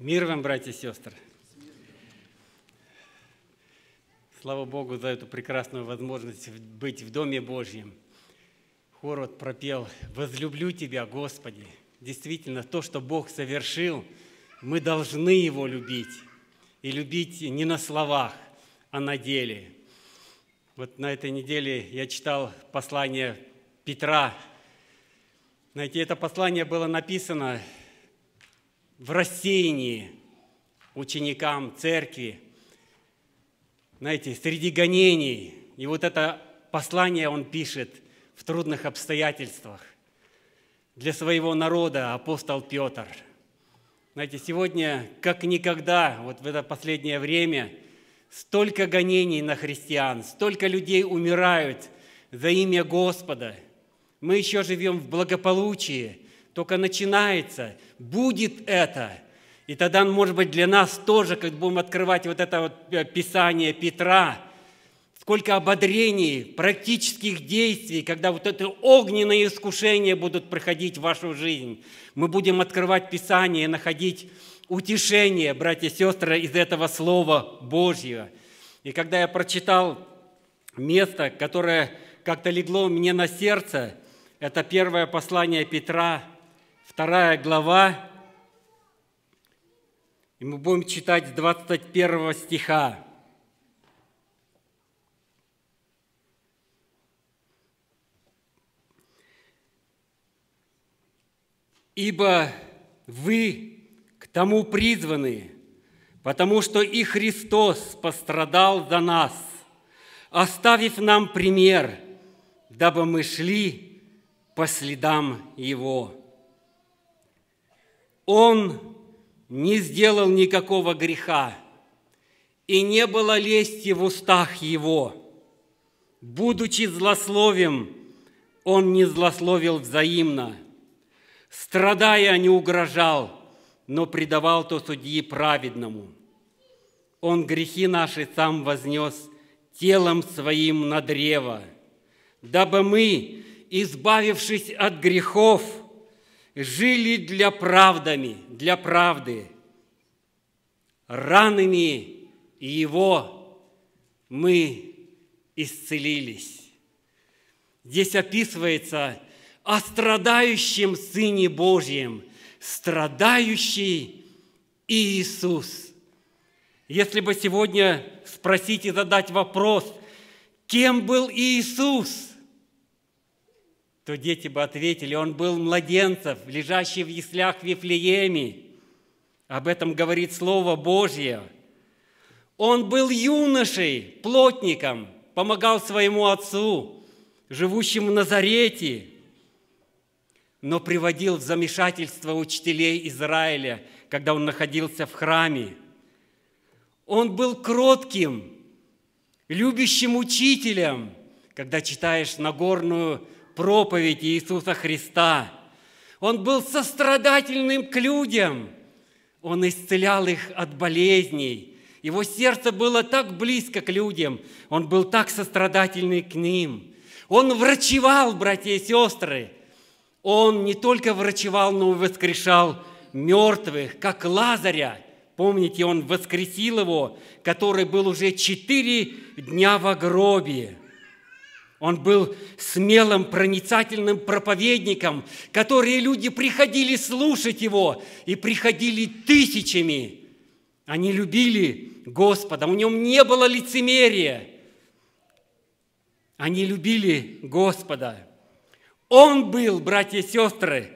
Мир вам, братья и сестры! Слава Богу за эту прекрасную возможность быть в Доме Божьем. Хород пропел «Возлюблю Тебя, Господи». Действительно, то, что Бог совершил, мы должны Его любить. И любить не на словах, а на деле. Вот на этой неделе я читал послание Петра. Знаете, это послание было написано в рассеянии ученикам церкви, знаете, среди гонений. И вот это послание он пишет в трудных обстоятельствах для своего народа апостол Петр. Знаете, сегодня, как никогда, вот в это последнее время, столько гонений на христиан, столько людей умирают за имя Господа. Мы еще живем в благополучии, только начинается, будет это. И тогда, может быть, для нас тоже, как будем открывать вот это вот э, Писание Петра, сколько ободрений, практических действий, когда вот это огненное искушение будут проходить в вашу жизнь. Мы будем открывать Писание, находить утешение, братья и сестры, из этого Слова Божьего. И когда я прочитал место, которое как-то легло мне на сердце, это первое послание Петра, вторая глава, и мы будем читать с 21 стиха. «Ибо вы к тому призваны, потому что и Христос пострадал за нас, оставив нам пример, дабы мы шли по следам Его». Он не сделал никакого греха, и не было лести в устах его. Будучи злословим, он не злословил взаимно. Страдая, не угрожал, но предавал то судьи праведному. Он грехи наши сам вознес телом своим на древо, дабы мы, избавившись от грехов – жили для правдами, для правды. Ранами Его мы исцелились. Здесь описывается о страдающем Сыне Божьем, страдающий Иисус. Если бы сегодня спросить и задать вопрос, кем был Иисус – то дети бы ответили, он был младенцев, лежащий в яслях в Вифлееме. Об этом говорит Слово Божье. Он был юношей, плотником, помогал своему отцу, живущему в Назарете, но приводил в замешательство учителей Израиля, когда он находился в храме. Он был кротким, любящим учителем, когда читаешь Нагорную проповедь Иисуса Христа. Он был сострадательным к людям. Он исцелял их от болезней. Его сердце было так близко к людям. Он был так сострадательный к ним. Он врачевал, братья и сестры. Он не только врачевал, но и воскрешал мертвых, как Лазаря. Помните, он воскресил его, который был уже четыре дня в гробе. Он был смелым, проницательным проповедником, которые люди приходили слушать его, и приходили тысячами. Они любили Господа, в нем не было лицемерия. Они любили Господа. Он был, братья и сестры,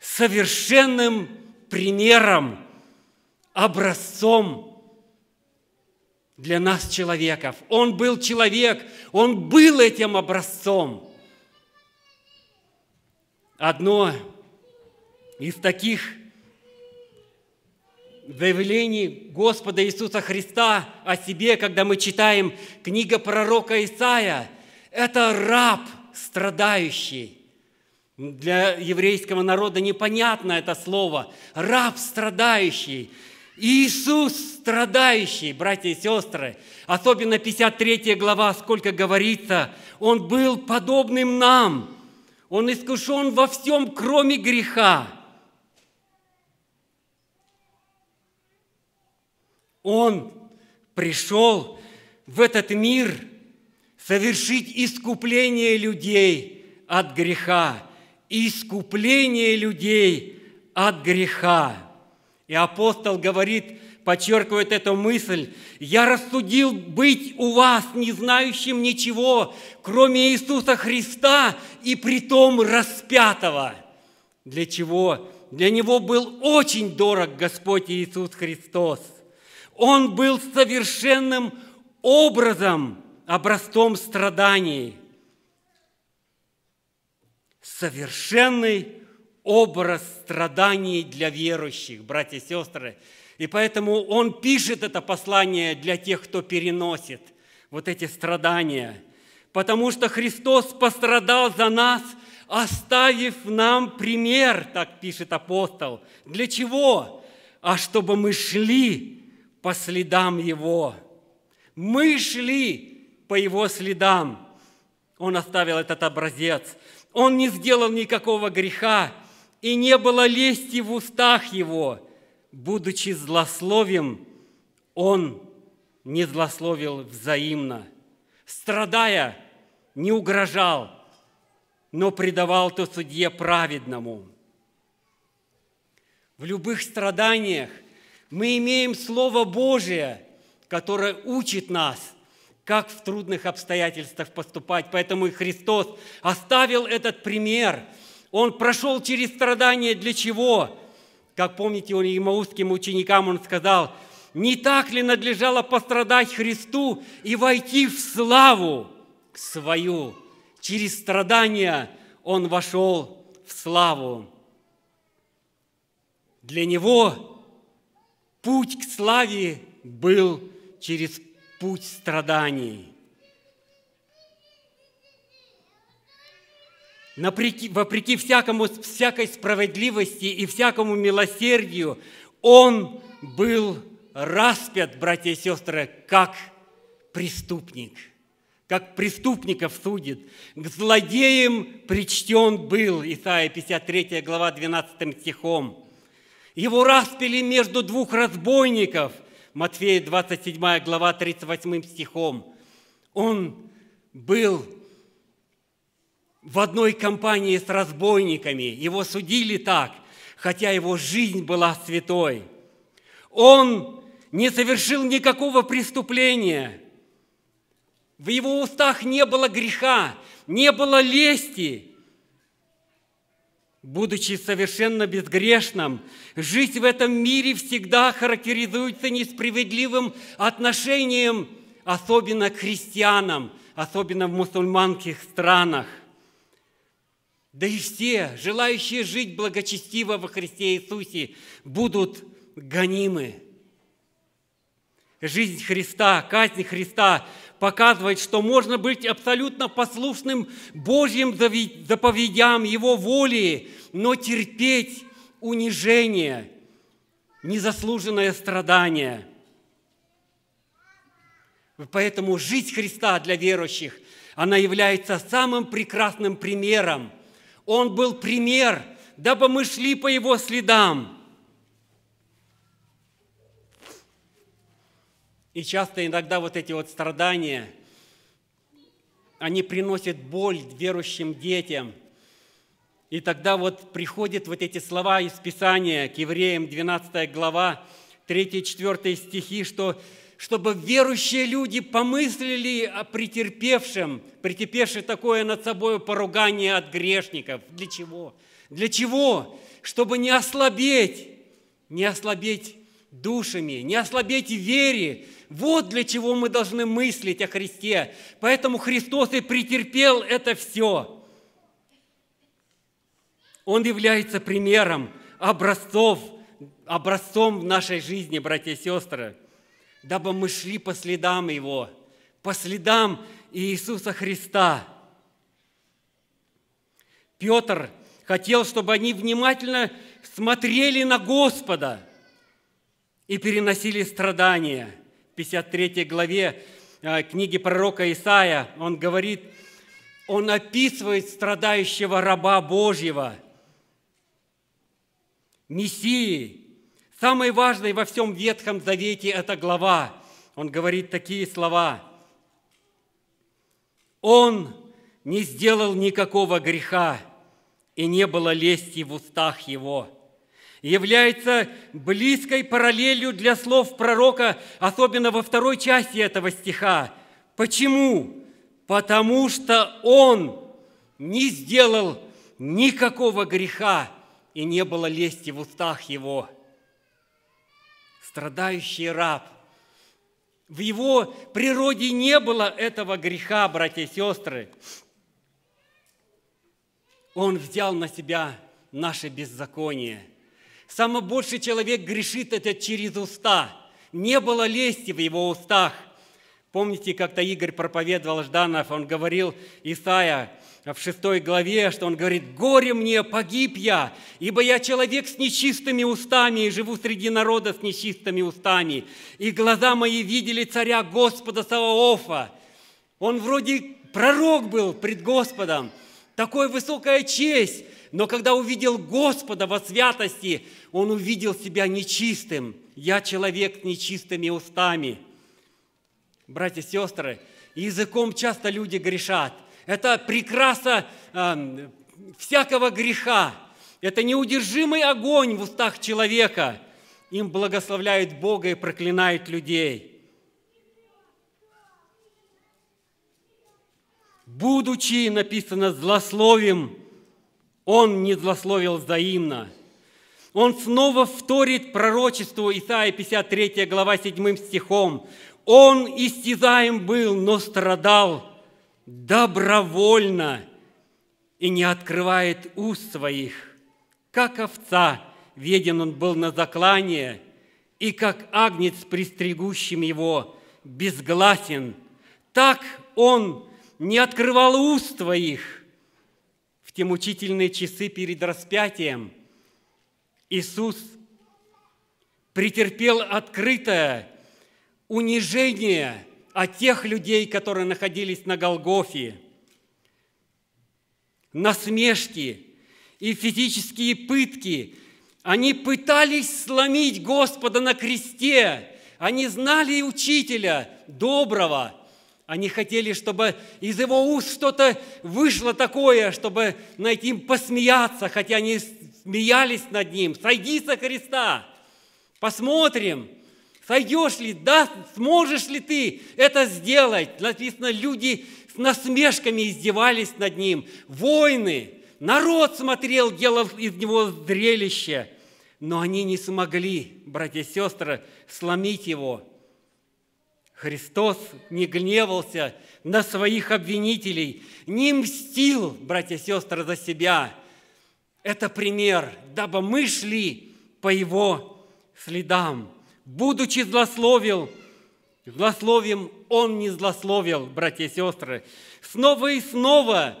совершенным примером, образцом для нас, человеков. Он был человек, он был этим образцом. Одно из таких заявлений Господа Иисуса Христа о себе, когда мы читаем книга пророка Исаия, это раб страдающий. Для еврейского народа непонятно это слово. Раб страдающий. Иисус страдающий, братья и сестры, особенно 53 глава, сколько говорится, Он был подобным нам. Он искушен во всем, кроме греха. Он пришел в этот мир совершить искупление людей от греха. Искупление людей от греха. И апостол говорит, подчеркивает эту мысль, «Я рассудил быть у вас, не знающим ничего, кроме Иисуса Христа и притом распятого». Для чего? Для него был очень дорог Господь Иисус Христос. Он был совершенным образом, образцом страданий. Совершенный образ страданий для верующих, братья и сестры. И поэтому он пишет это послание для тех, кто переносит вот эти страдания. Потому что Христос пострадал за нас, оставив нам пример, так пишет апостол. Для чего? А чтобы мы шли по следам Его. Мы шли по Его следам. Он оставил этот образец. Он не сделал никакого греха, и не было лести в устах его. Будучи злословим, он не злословил взаимно. Страдая, не угрожал, но предавал то судье праведному. В любых страданиях мы имеем Слово Божие, которое учит нас, как в трудных обстоятельствах поступать. Поэтому и Христос оставил этот пример – он прошел через страдания для чего? Как помните, он имаусским ученикам он сказал, не так ли надлежало пострадать Христу и войти в славу свою? Через страдания он вошел в славу. Для него путь к славе был через путь страданий. вопреки, вопреки всякому, всякой справедливости и всякому милосердию, он был распят, братья и сестры, как преступник, как преступников судит. К злодеям причтен был, Исаия 53 глава 12 стихом. Его распили между двух разбойников, Матфея 27 глава 38 стихом. Он был в одной компании с разбойниками. Его судили так, хотя его жизнь была святой. Он не совершил никакого преступления. В его устах не было греха, не было лести. Будучи совершенно безгрешным, жизнь в этом мире всегда характеризуется несправедливым отношением, особенно к христианам, особенно в мусульманских странах. Да и все, желающие жить благочестиво во Христе Иисусе, будут гонимы. Жизнь Христа, казнь Христа показывает, что можно быть абсолютно послушным Божьим заповедям, Его воле, но терпеть унижение, незаслуженное страдание. Поэтому жизнь Христа для верующих, она является самым прекрасным примером – он был пример, дабы мы шли по его следам. И часто иногда вот эти вот страдания, они приносят боль верующим детям. И тогда вот приходят вот эти слова из Писания к евреям, 12 глава, 3-4 стихи, что чтобы верующие люди помыслили о претерпевшем, претерпевшем такое над собой поругание от грешников. Для чего? Для чего? Чтобы не ослабеть, не ослабеть душами, не ослабеть вере. Вот для чего мы должны мыслить о Христе. Поэтому Христос и претерпел это все. Он является примером, образцов, образцом в нашей жизни, братья и сестры дабы мы шли по следам Его, по следам Иисуса Христа. Петр хотел, чтобы они внимательно смотрели на Господа и переносили страдания. В 53 главе э, книги пророка Исаия он говорит, он описывает страдающего раба Божьего, Мессии, Самой важной во всем Ветхом Завете эта глава. Он говорит такие слова. «Он не сделал никакого греха, и не было лести в устах его» является близкой параллелью для слов пророка, особенно во второй части этого стиха. Почему? Потому что он не сделал никакого греха и не было лести в устах его страдающий раб. В его природе не было этого греха, братья и сестры. Он взял на себя наше беззаконие. Самый больший человек грешит это через уста. Не было лести в его устах – Помните, как-то Игорь проповедовал Жданов, он говорил Исаия в шестой главе, что он говорит, «Горе мне, погиб я, ибо я человек с нечистыми устами и живу среди народа с нечистыми устами, и глаза мои видели царя Господа Саваофа». Он вроде пророк был пред Господом, такой высокая честь, но когда увидел Господа во святости, он увидел себя нечистым. «Я человек с нечистыми устами» братья и сестры, языком часто люди грешат. Это прекраса э, всякого греха. Это неудержимый огонь в устах человека. Им благословляет Бога и проклинает людей. Будучи, написано, злословим, он не злословил взаимно. Он снова вторит пророчеству Исаия 53 глава 7 стихом. Он истязаем был, но страдал добровольно и не открывает уст своих. Как овца веден он был на заклание, и как агнец, пристригущим его, безгласен, так он не открывал уст твоих. В те мучительные часы перед распятием Иисус претерпел открытое унижение от тех людей, которые находились на Голгофе, насмешки и физические пытки. Они пытались сломить Господа на кресте. Они знали учителя доброго. Они хотели, чтобы из его уст что-то вышло такое, чтобы найти им посмеяться, хотя они смеялись над ним. «Сойди со креста! Посмотрим!» – Сойдешь ли, да, сможешь ли ты это сделать? Написано, люди с насмешками издевались над ним. Войны, народ смотрел, делал из него зрелище. Но они не смогли, братья и сестры, сломить его. Христос не гневался на своих обвинителей, не мстил, братья и сестры, за себя. Это пример, дабы мы шли по его следам будучи злословил, злословием он не злословил, братья и сестры. Снова и снова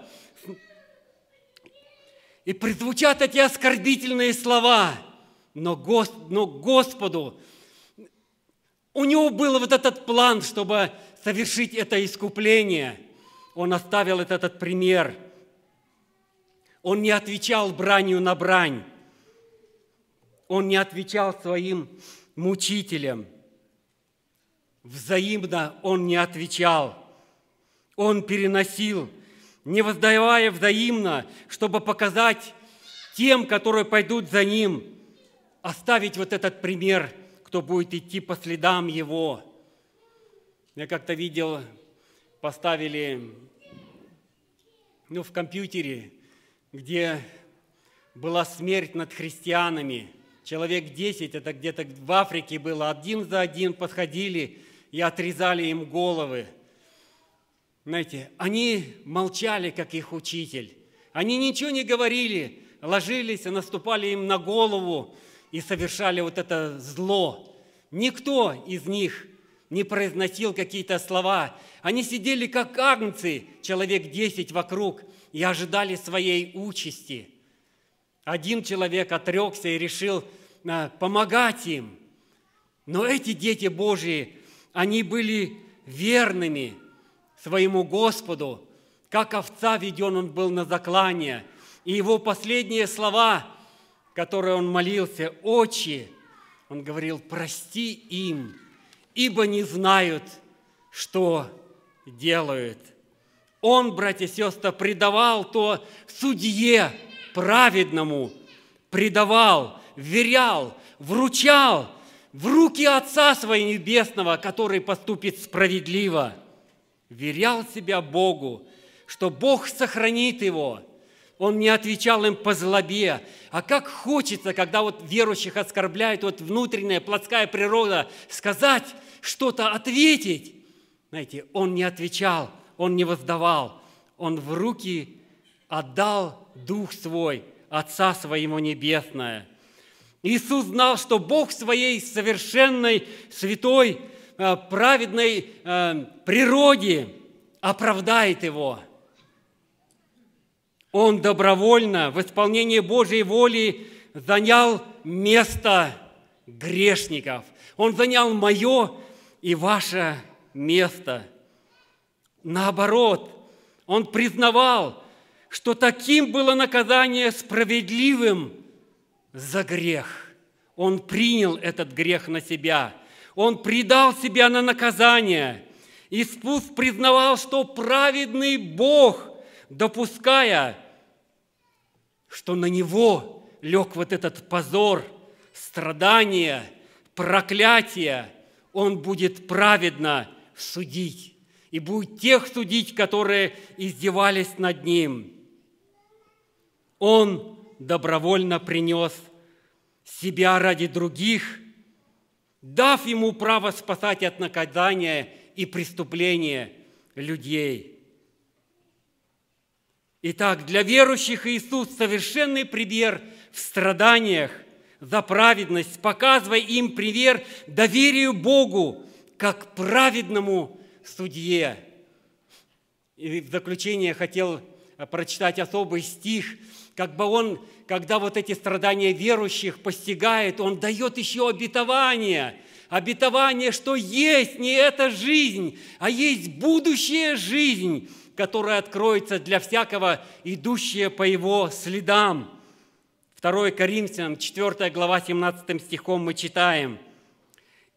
и прозвучат эти оскорбительные слова, но, Гос, но Господу, у него был вот этот план, чтобы совершить это искупление. Он оставил этот, этот пример. Он не отвечал бранью на брань. Он не отвечал своим мучителем. Взаимно он не отвечал, он переносил, не воздавая взаимно, чтобы показать тем, которые пойдут за ним, оставить вот этот пример, кто будет идти по следам его. Я как-то видел, поставили ну, в компьютере, где была смерть над христианами – человек 10, это где-то в Африке было, один за один подходили и отрезали им головы. Знаете, они молчали, как их учитель. Они ничего не говорили, ложились, наступали им на голову и совершали вот это зло. Никто из них не произносил какие-то слова. Они сидели, как агнцы, человек десять вокруг, и ожидали своей участи – один человек отрекся и решил а, помогать им. Но эти дети Божьи, они были верными своему Господу, как овца веден он был на заклание. И его последние слова, которые он молился, «Очи», он говорил, «Прости им, ибо не знают, что делают». Он, братья и сестры, предавал то судье, праведному предавал, верял, вручал в руки Отца Своего Небесного, который поступит справедливо. Верял себя Богу, что Бог сохранит его. Он не отвечал им по злобе. А как хочется, когда вот верующих оскорбляет, вот внутренняя плотская природа, сказать что-то, ответить. Знаете, он не отвечал, он не воздавал, он в руки отдал Дух свой, Отца своему небесное. Иисус знал, что Бог своей совершенной, святой, э, праведной э, природе оправдает его. Он добровольно в исполнении Божьей воли занял место грешников. Он занял мое и ваше место. Наоборот, он признавал, что таким было наказание справедливым за грех. Он принял этот грех на себя. Он предал себя на наказание. Иисус признавал, что праведный Бог, допуская, что на него лег вот этот позор, страдание, проклятие, он будет праведно судить и будет тех судить, которые издевались над ним – он добровольно принес себя ради других, дав ему право спасать от наказания и преступления людей. Итак, для верующих Иисус совершенный пример в страданиях за праведность, показывая им пример доверию Богу как праведному судье. И в заключение хотел прочитать особый стих – как бы он, когда вот эти страдания верующих постигает, он дает еще обетование, обетование, что есть не эта жизнь, а есть будущая жизнь, которая откроется для всякого, идущая по его следам. 2 Коринфянам, 4 глава, 17 стихом мы читаем.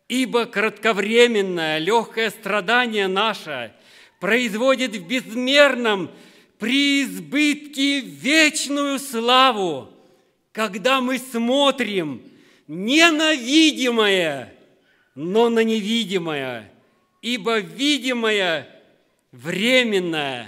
«Ибо кратковременное, легкое страдание наше производит в безмерном при избытке вечную славу, когда мы смотрим ненавидимое, но на невидимое, ибо видимое временное,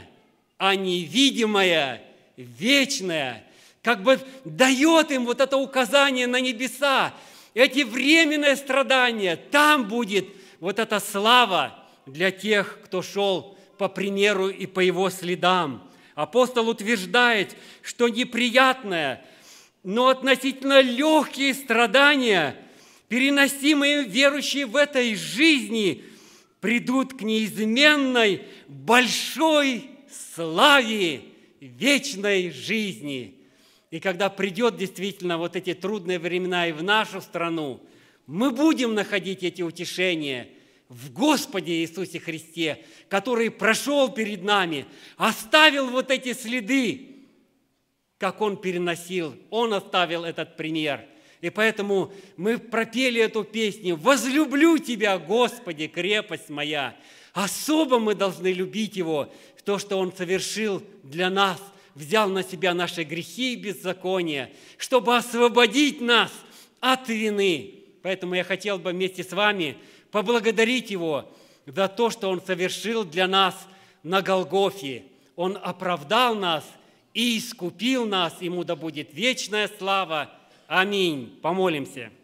а невидимое вечное. Как бы дает им вот это указание на небеса, эти временные страдания, там будет вот эта слава для тех, кто шел по примеру и по его следам – Апостол утверждает, что неприятное, но относительно легкие страдания, переносимые верующие в этой жизни, придут к неизменной большой славе вечной жизни. И когда придет действительно вот эти трудные времена и в нашу страну, мы будем находить эти утешения – в Господе Иисусе Христе, который прошел перед нами, оставил вот эти следы, как Он переносил, Он оставил этот пример. И поэтому мы пропели эту песню «Возлюблю Тебя, Господи, крепость моя». Особо мы должны любить Его, то, что Он совершил для нас, взял на себя наши грехи и беззакония, чтобы освободить нас от вины. Поэтому я хотел бы вместе с вами поблагодарить Его за то, что Он совершил для нас на Голгофе. Он оправдал нас и искупил нас. Ему да будет вечная слава. Аминь. Помолимся.